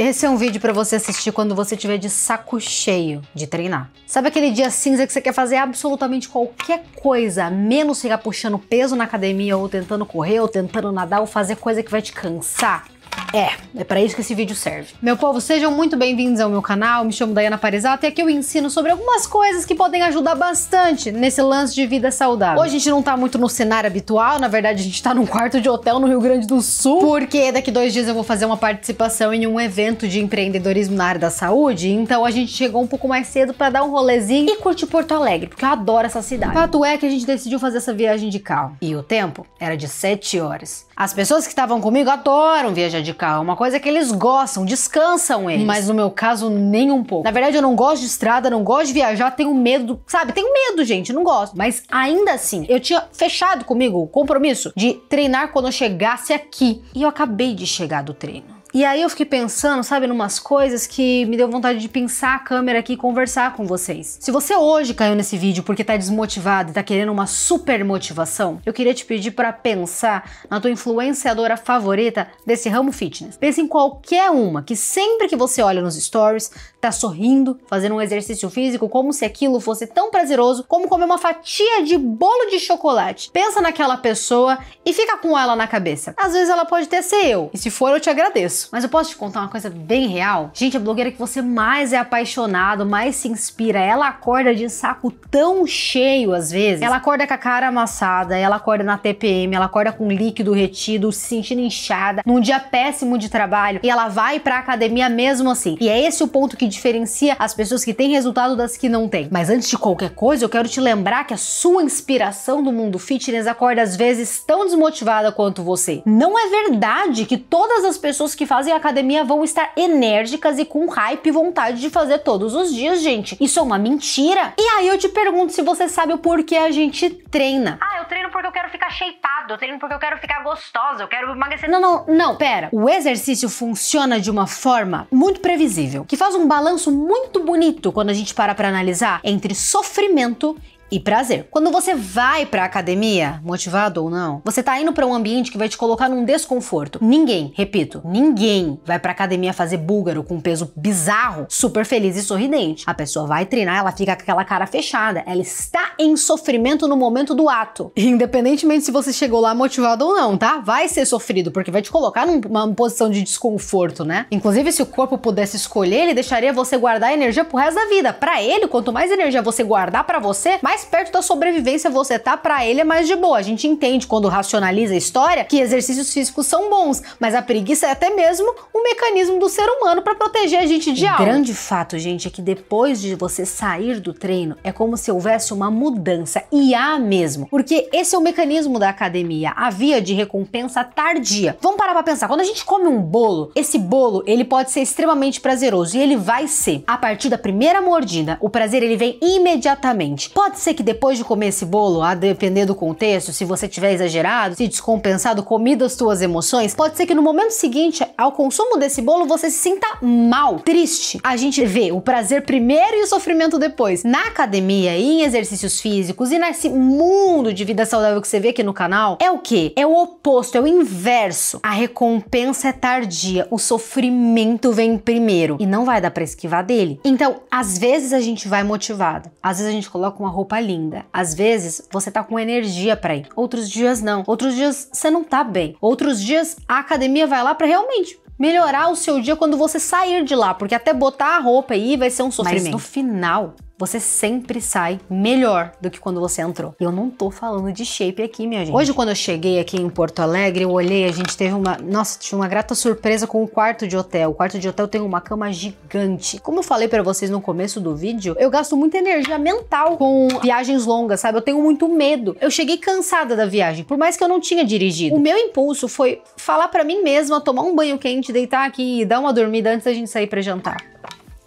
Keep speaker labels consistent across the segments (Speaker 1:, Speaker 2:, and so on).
Speaker 1: Esse é um vídeo para você assistir quando você tiver de saco cheio de treinar. Sabe aquele dia cinza que você quer fazer absolutamente qualquer coisa, menos ficar puxando peso na academia ou tentando correr ou tentando nadar ou fazer coisa que vai te cansar? É, é para isso que esse vídeo serve. Meu povo, sejam muito bem-vindos ao meu canal. Me chamo Dayana Parizato e aqui eu ensino sobre algumas coisas que podem ajudar bastante nesse lance de vida saudável. Hoje a gente não tá muito no cenário habitual, na verdade a gente tá num quarto de hotel no Rio Grande do Sul, porque daqui dois dias eu vou fazer uma participação em um evento de empreendedorismo na área da saúde, então a gente chegou um pouco mais cedo para dar um rolezinho e curtir Porto Alegre, porque eu adoro essa cidade. O fato é que a gente decidiu fazer essa viagem de carro. E o tempo era de 7 horas. As pessoas que estavam comigo adoram viajar de carro, é uma coisa que eles gostam, descansam eles. Mas no meu caso, nem um pouco. Na verdade, eu não gosto de estrada, não gosto de viajar, tenho medo, sabe? Tenho medo, gente, não gosto. Mas ainda assim, eu tinha fechado comigo o compromisso de treinar quando eu chegasse aqui. E eu acabei de chegar do treino. E aí eu fiquei pensando, sabe, numas coisas que me deu vontade de pinçar a câmera aqui e conversar com vocês. Se você hoje caiu nesse vídeo porque tá desmotivado e tá querendo uma super motivação, eu queria te pedir para pensar na tua influenciadora favorita desse ramo fitness. Pensa em qualquer uma que sempre que você olha nos stories, tá sorrindo, fazendo um exercício físico como se aquilo fosse tão prazeroso como comer uma fatia de bolo de chocolate. Pensa naquela pessoa e fica com ela na cabeça. Às vezes ela pode até ser eu, e se for eu te agradeço. Mas eu posso te contar uma coisa bem real? Gente, a blogueira que você mais é apaixonado, mais se inspira, ela acorda de saco tão cheio às vezes. Ela acorda com a cara amassada, ela acorda na TPM, ela acorda com líquido retido, se sentindo inchada, num dia péssimo de trabalho e ela vai pra academia mesmo assim. E é esse o ponto que diferencia as pessoas que têm resultado das que não têm. Mas antes de qualquer coisa, eu quero te lembrar que a sua inspiração do mundo fitness acorda às vezes tão desmotivada quanto você. Não é verdade que todas as pessoas que fazem academia vão estar enérgicas e com hype e vontade de fazer todos os dias, gente. Isso é uma mentira. E aí eu te pergunto se você sabe o porquê a gente treina. Ah, eu treino porque eu quero ficar shapeado, eu treino porque eu quero ficar gostosa, eu quero emagrecer. Não, não, não, pera. O exercício funciona de uma forma muito previsível, que faz um balanço muito bonito quando a gente para para analisar entre sofrimento e prazer. Quando você vai pra academia, motivado ou não, você tá indo para um ambiente que vai te colocar num desconforto. Ninguém, repito, ninguém vai pra academia fazer búlgaro com um peso bizarro, super feliz e sorridente. A pessoa vai treinar, ela fica com aquela cara fechada, ela está em sofrimento no momento do ato. Independentemente se você chegou lá motivado ou não, tá? Vai ser sofrido, porque vai te colocar numa posição de desconforto, né? Inclusive, se o corpo pudesse escolher, ele deixaria você guardar energia pro resto da vida. Para ele, quanto mais energia você guardar para você, mais mais perto da sobrevivência você tá, para ele é mais de boa. A gente entende quando racionaliza a história que exercícios físicos são bons, mas a preguiça é até mesmo um mecanismo do ser humano para proteger a gente de algo. grande fato, gente, é que depois de você sair do treino, é como se houvesse uma mudança e há mesmo, porque esse é o mecanismo da academia, a via de recompensa tardia. Vamos parar para pensar, quando a gente come um bolo, esse bolo, ele pode ser extremamente prazeroso e ele vai ser. A partir da primeira mordida, o prazer ele vem imediatamente. Pode ser ser que depois de comer esse bolo, a depender do contexto, se você tiver exagerado, se descompensado, comido as suas emoções, pode ser que no momento seguinte ao consumo desse bolo você se sinta mal, triste. A gente vê o prazer primeiro e o sofrimento depois. Na academia, em exercícios físicos e nesse mundo de vida saudável que você vê aqui no canal, é o que? É o oposto, é o inverso. A recompensa é tardia, o sofrimento vem primeiro e não vai dar para esquivar dele. Então, às vezes a gente vai motivado, às vezes a gente coloca uma roupa linda. Às vezes você tá com energia para ir, outros dias não. Outros dias você não tá bem. Outros dias a academia vai lá para realmente melhorar o seu dia quando você sair de lá, porque até botar a roupa aí vai ser um sofrimento. Mas no final, você sempre sai melhor do que quando você entrou. E eu não tô falando de shape aqui, minha gente. Hoje, quando eu cheguei aqui em Porto Alegre, eu olhei, a gente teve uma. Nossa, tinha uma grata surpresa com o quarto de hotel. O quarto de hotel tem uma cama gigante. Como eu falei para vocês no começo do vídeo, eu gasto muita energia mental com viagens longas, sabe? Eu tenho muito medo. Eu cheguei cansada da viagem, por mais que eu não tinha dirigido. O meu impulso foi falar para mim mesma, tomar um banho quente, deitar aqui e dar uma dormida antes da gente sair para jantar.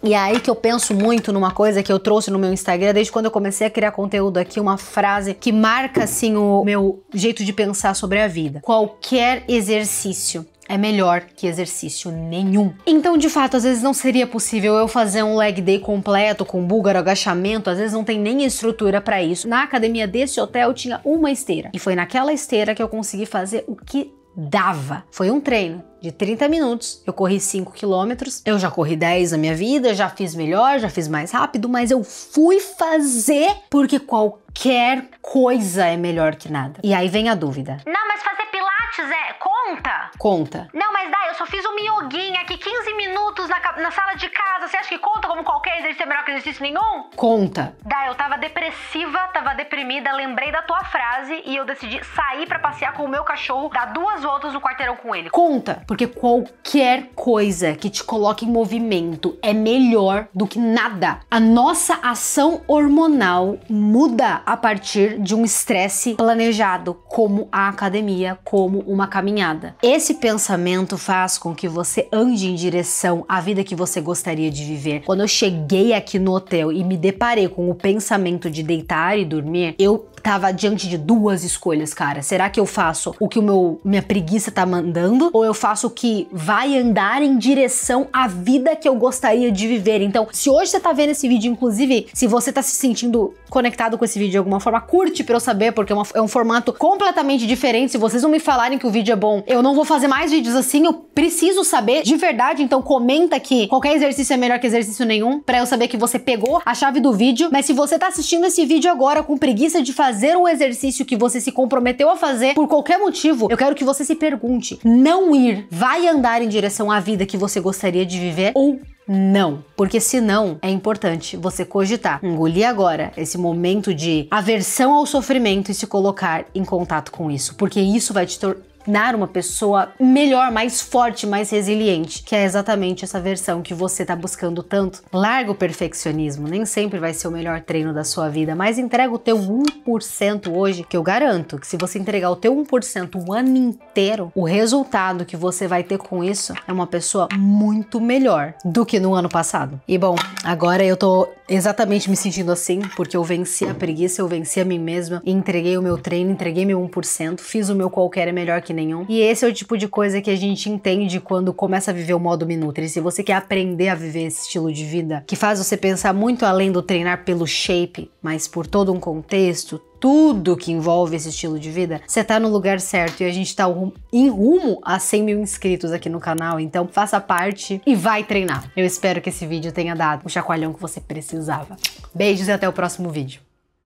Speaker 1: E é aí que eu penso muito numa coisa que eu trouxe no meu Instagram desde quando eu comecei a criar conteúdo aqui, uma frase que marca assim o meu jeito de pensar sobre a vida. Qualquer exercício é melhor que exercício nenhum. Então, de fato, às vezes não seria possível eu fazer um leg day completo com búlgaro, agachamento, às vezes não tem nem estrutura para isso. Na academia desse hotel tinha uma esteira e foi naquela esteira que eu consegui fazer o que dava. Foi um treino de 30 minutos. Eu corri 5 quilômetros. Eu já corri 10 na minha vida, já fiz melhor, já fiz mais rápido, mas eu fui fazer porque qualquer coisa é melhor que nada. E aí vem a dúvida. Não, mas fazer pilates é conta? Conta. Não, mas dá, eu só fiz um mioguinha aqui 15 minutos na, na sala de casa. Você acha que conta? praticava exercício nenhum? Conta. Dá, eu tava depressiva, tava deprimida, lembrei da tua frase e eu decidi sair para passear com o meu cachorro, dar duas voltas no quarteirão com ele. Conta, porque qualquer coisa que te coloque em movimento é melhor do que nada. A nossa ação hormonal muda a partir de um estresse planejado, como a academia, como uma caminhada. Esse pensamento faz com que você ande em direção à vida que você gostaria de viver. Quando eu cheguei aqui aqui no hotel e me deparei com o pensamento de deitar e dormir, eu tava diante de duas escolhas, cara. Será que eu faço o que o meu minha preguiça tá mandando ou eu faço o que vai andar em direção à vida que eu gostaria de viver? Então, se hoje você tá vendo esse vídeo, inclusive, se você tá se sentindo conectado com esse vídeo de alguma forma, curte para eu saber, porque é, uma, é um formato completamente diferente. Se vocês não me falarem que o vídeo é bom, eu não vou fazer mais vídeos assim. Eu preciso saber de verdade, então comenta aqui. Qualquer exercício é melhor que exercício nenhum, para eu saber que você pegou a chave do vídeo. Mas se você tá assistindo esse vídeo agora com preguiça de fazer fazer um exercício que você se comprometeu a fazer por qualquer motivo, eu quero que você se pergunte: não ir vai andar em direção à vida que você gostaria de viver ou não, porque senão é importante você cogitar, engolir agora esse momento de aversão ao sofrimento e se colocar em contato com isso, porque isso vai te tornar tornar uma pessoa melhor, mais forte, mais resiliente, que é exatamente essa versão que você está buscando tanto. Larga o perfeccionismo, nem sempre vai ser o melhor treino da sua vida, mas entrega o teu 1% hoje, que eu garanto que se você entregar o teu 1% o ano inteiro, o resultado que você vai ter com isso é uma pessoa muito melhor do que no ano passado. E bom, agora eu tô exatamente me sentindo assim, porque eu venci a preguiça, eu venci a mim mesma, entreguei o meu treino, entreguei meu 1%, fiz o meu qualquer é melhor que nenhum. E esse é o tipo de coisa que a gente entende quando começa a viver o modo Minutri. Se você quer aprender a viver esse estilo de vida, que faz você pensar muito além do treinar pelo shape, mas por todo um contexto, tudo que envolve esse estilo de vida, você tá no lugar certo e a gente tá em rumo a 100 mil inscritos aqui no canal, então faça parte e vai treinar. Eu espero que esse vídeo tenha dado o chacoalhão que você precisava. Beijos e até o próximo vídeo.